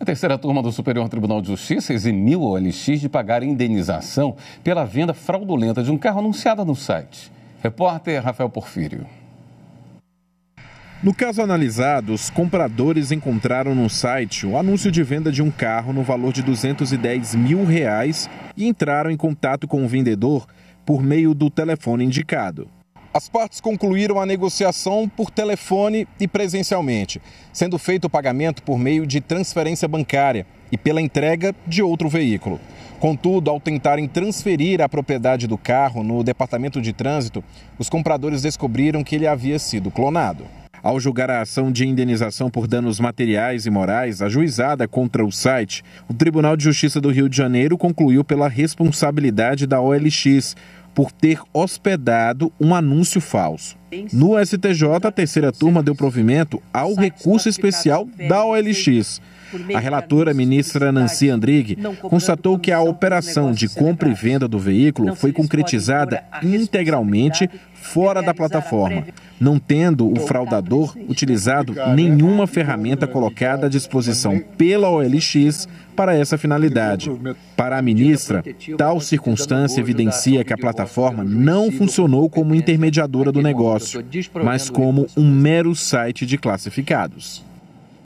A terceira turma do Superior Tribunal de Justiça eximiu o OLX de pagar indenização pela venda fraudulenta de um carro anunciada no site. Repórter Rafael Porfírio. No caso analisado, os compradores encontraram no site o anúncio de venda de um carro no valor de 210 mil reais e entraram em contato com o vendedor por meio do telefone indicado. As partes concluíram a negociação por telefone e presencialmente, sendo feito o pagamento por meio de transferência bancária e pela entrega de outro veículo. Contudo, ao tentarem transferir a propriedade do carro no departamento de trânsito, os compradores descobriram que ele havia sido clonado. Ao julgar a ação de indenização por danos materiais e morais ajuizada contra o site, o Tribunal de Justiça do Rio de Janeiro concluiu pela responsabilidade da OLX, por ter hospedado um anúncio falso. No STJ, a terceira turma deu provimento ao recurso especial da OLX, a relatora, ministra Nancy Andrighi, constatou que a operação de compra e venda do veículo foi concretizada integralmente fora da plataforma, não tendo o fraudador utilizado né? nenhuma ferramenta colocada à disposição pela OLX para essa finalidade. Para a ministra, tal circunstância evidencia que a plataforma não funcionou como intermediadora do negócio, mas como um mero site de classificados.